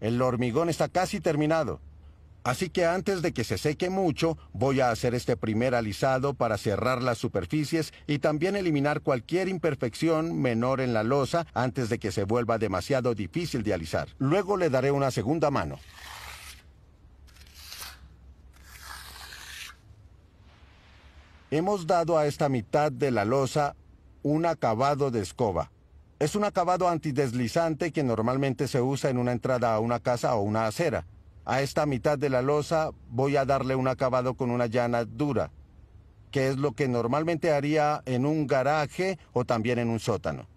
El hormigón está casi terminado. Así que antes de que se seque mucho, voy a hacer este primer alisado para cerrar las superficies y también eliminar cualquier imperfección menor en la losa antes de que se vuelva demasiado difícil de alisar. Luego le daré una segunda mano. Hemos dado a esta mitad de la losa un acabado de escoba. Es un acabado antideslizante que normalmente se usa en una entrada a una casa o una acera. A esta mitad de la losa voy a darle un acabado con una llana dura, que es lo que normalmente haría en un garaje o también en un sótano.